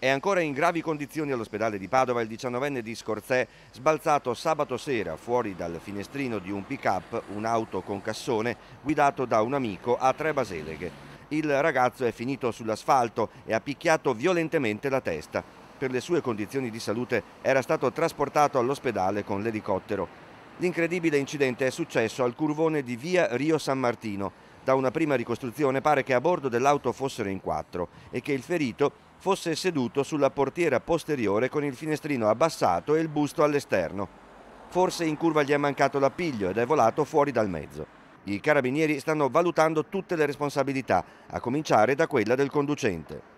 È ancora in gravi condizioni all'ospedale di Padova il 19enne di Scorzè, sbalzato sabato sera fuori dal finestrino di un pick-up, un'auto con cassone, guidato da un amico a tre baseleghe. Il ragazzo è finito sull'asfalto e ha picchiato violentemente la testa. Per le sue condizioni di salute era stato trasportato all'ospedale con l'elicottero. L'incredibile incidente è successo al curvone di via Rio San Martino, da una prima ricostruzione pare che a bordo dell'auto fossero in quattro e che il ferito fosse seduto sulla portiera posteriore con il finestrino abbassato e il busto all'esterno. Forse in curva gli è mancato l'appiglio ed è volato fuori dal mezzo. I carabinieri stanno valutando tutte le responsabilità, a cominciare da quella del conducente.